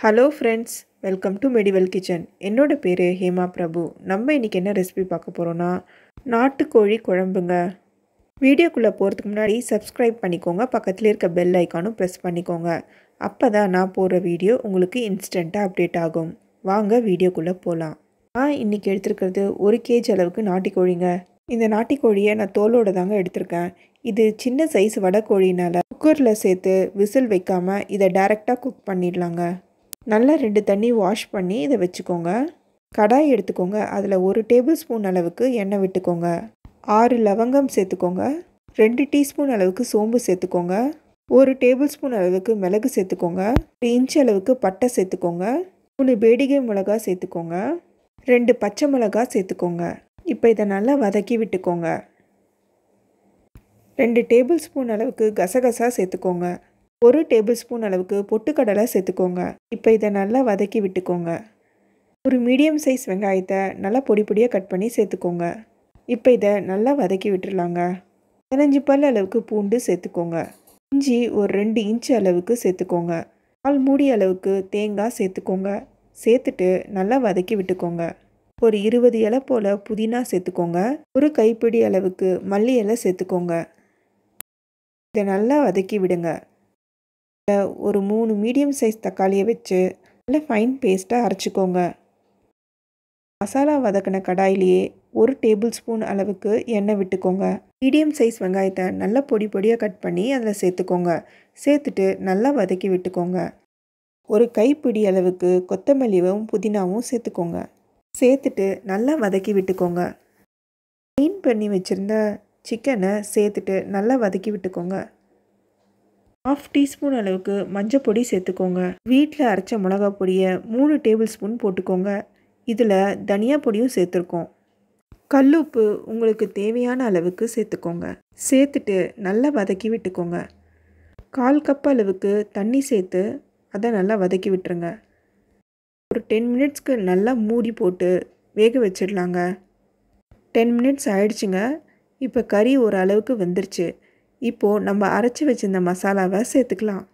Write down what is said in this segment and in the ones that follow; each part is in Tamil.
hello friends welcome to medieval kitchen என்னோடய பேர் ஹேமா பிரபு நம்ம இன்றைக்கி என்ன ரெசிபி பார்க்க போகிறோன்னா நாட்டுக்கோழி குழம்புங்க வீடியோக்குள்ளே போகிறதுக்கு முன்னாடி சப்ஸ்கிரைப் பண்ணிக்கோங்க பக்கத்தில் இருக்க பெல் ஐக்கானும் ப்ரெஸ் பண்ணிக்கோங்க அப்போ தான் நான் போடுற வீடியோ உங்களுக்கு இன்ஸ்டண்ட்டாக அப்டேட் ஆகும் வாங்க வீடியோக்குள்ளே போகலாம் நான் இன்றைக்கி எடுத்துருக்கிறது ஒரு கேஜி அளவுக்கு நாட்டுக்கோழிங்க இந்த நாட்டுக்கோழியை நான் தோலோட தாங்க எடுத்திருக்கேன் இது சின்ன சைஸ் வடை கோழினால் குக்கரில் சேர்த்து விசில் வைக்காமல் இதை டைரெக்டாக குக் பண்ணிடலாங்க நல்லா ரெண்டு தண்ணி வாஷ் பண்ணி இதை வச்சுக்கோங்க கடாய் எடுத்துக்கோங்க அதில் ஒரு டேபிள் ஸ்பூன் அளவுக்கு எண்ணெய் விட்டுக்கோங்க ஆறு லவங்கம் சேர்த்துக்கோங்க ரெண்டு டீஸ்பூன் அளவுக்கு சோம்பு சேர்த்துக்கோங்க ஒரு டேபிள் ஸ்பூன் அளவுக்கு மிளகு சேர்த்துக்கோங்க ஒரு இன்ச் அளவுக்கு பட்டை சேர்த்துக்கோங்க மூணு பேடிகை மிளகா சேர்த்துக்கோங்க ரெண்டு பச்சை மிளகா சேர்த்துக்கோங்க இப்போ இதை நல்லா வதக்கி விட்டுக்கோங்க ரெண்டு டேபிள் ஸ்பூன் அளவுக்கு கசகசா சேர்த்துக்கோங்க ஒரு டேபிள் ஸ்பூன் அளவுக்கு பொட்டுக்கடலை சேர்த்துக்கோங்க இப்போ இதை நல்லா வதக்கி விட்டுக்கோங்க ஒரு மீடியம் சைஸ் வெங்காயத்தை நல்லா பொடி பொடியாக கட் பண்ணி சேர்த்துக்கோங்க இப்போ இதை நல்லா வதக்கி விட்டுடலாங்க பதினஞ்சு பல் அளவுக்கு பூண்டு சேர்த்துக்கோங்க இஞ்சி ஒரு ரெண்டு இன்ச்சு அளவுக்கு சேர்த்துக்கோங்க பால் மூடி அளவுக்கு தேங்காய் சேர்த்துக்கோங்க சேர்த்துட்டு நல்லா வதக்கி விட்டுக்கோங்க ஒரு இருபது இலை போல் புதினா சேர்த்துக்கோங்க ஒரு கைப்பிடி அளவுக்கு மல்லி இலை சேர்த்துக்கோங்க இதை நல்லா வதக்கி விடுங்க ஒரு மூணு மீடியம் சைஸ் தக்காளியை வச்சு நல்லா ஃபைன் பேஸ்ட்டாக அரைச்சிக்கோங்க மசாலா வதக்கின கடாயிலேயே ஒரு டேபிள் ஸ்பூன் அளவுக்கு எண்ணெய் விட்டுக்கோங்க மீடியம் சைஸ் வெங்காயத்தை நல்லா பொடி பொடியாக கட் பண்ணி அதில் சேர்த்துக்கோங்க சேர்த்துட்டு நல்லா வதக்கி விட்டுக்கோங்க ஒரு கைப்பிடி அளவுக்கு கொத்தமல்லியும் புதினாவும் சேர்த்துக்கோங்க சேர்த்துட்டு நல்லா வதக்கி விட்டுக்கோங்க க்ளீன் பண்ணி வச்சுருந்த சிக்கனை சேர்த்துட்டு நல்லா வதக்கி விட்டுக்கோங்க ஹாஃப் டீஸ்பூன் அளவுக்கு மஞ்சள் பொடி சேர்த்துக்கோங்க வீட்டில் அரைச்ச மிளகா பொடியை மூணு டேபிள் ஸ்பூன் போட்டுக்கோங்க இதில் தனியா பொடியும் சேர்த்துருக்கோம் கல்லுப்பு உங்களுக்கு தேவையான அளவுக்கு சேர்த்துக்கோங்க சேர்த்துட்டு நல்லா வதக்கி விட்டுக்கோங்க கால் கப் அளவுக்கு தண்ணி சேர்த்து அதை நல்லா வதக்கி விட்டுருங்க ஒரு டென் மினிட்ஸ்க்கு நல்லா மூடி போட்டு வேக வச்சிடலாங்க டென் மினிட்ஸ் ஆயிடுச்சுங்க இப்போ கறி ஓரளவுக்கு வந்துருச்சு இப்போது நம்ம அரைச்சி வச்சிருந்த மசாலாவை சேர்த்துக்கலாம்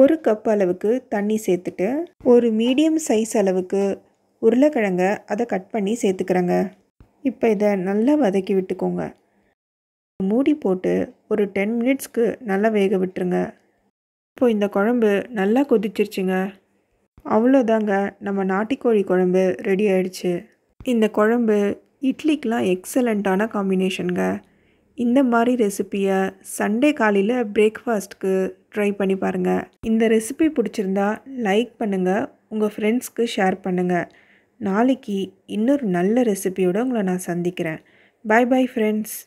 ஒரு கப் அளவுக்கு தண்ணி சேர்த்துட்டு ஒரு மீடியம் சைஸ் அளவுக்கு உருளைக்கிழங்க அதை கட் பண்ணி சேர்த்துக்கிறேங்க இப்போ இதை நல்லா வதக்கி விட்டுக்கோங்க மூடி போட்டு ஒரு டென் மினிட்ஸ்க்கு நல்லா வேக விட்டுருங்க இப்போது இந்த குழம்பு நல்லா கொதிச்சிருச்சுங்க அவ்வளோதாங்க நம்ம நாட்டுக்கோழி குழம்பு ரெடி ஆயிடுச்சு இந்த குழம்பு இட்லிக்கெலாம் எக்ஸலண்ட்டான காம்பினேஷனுங்க இந்த மாதிரி ரெசிப்பியை சண்டே காலையில் பிரேக்ஃபாஸ்ட்டுக்கு ட்ரை பண்ணி பாருங்கள் இந்த ரெசிபி பிடிச்சிருந்தா லைக் பண்ணுங்கள் உங்கள் ஃப்ரெண்ட்ஸ்க்கு ஷேர் பண்ணுங்கள் நாளைக்கு இன்னொரு நல்ல ரெசிபியோடு உங்களை நான் சந்திக்கிறேன் பாய் பாய் ஃப்ரெண்ட்ஸ்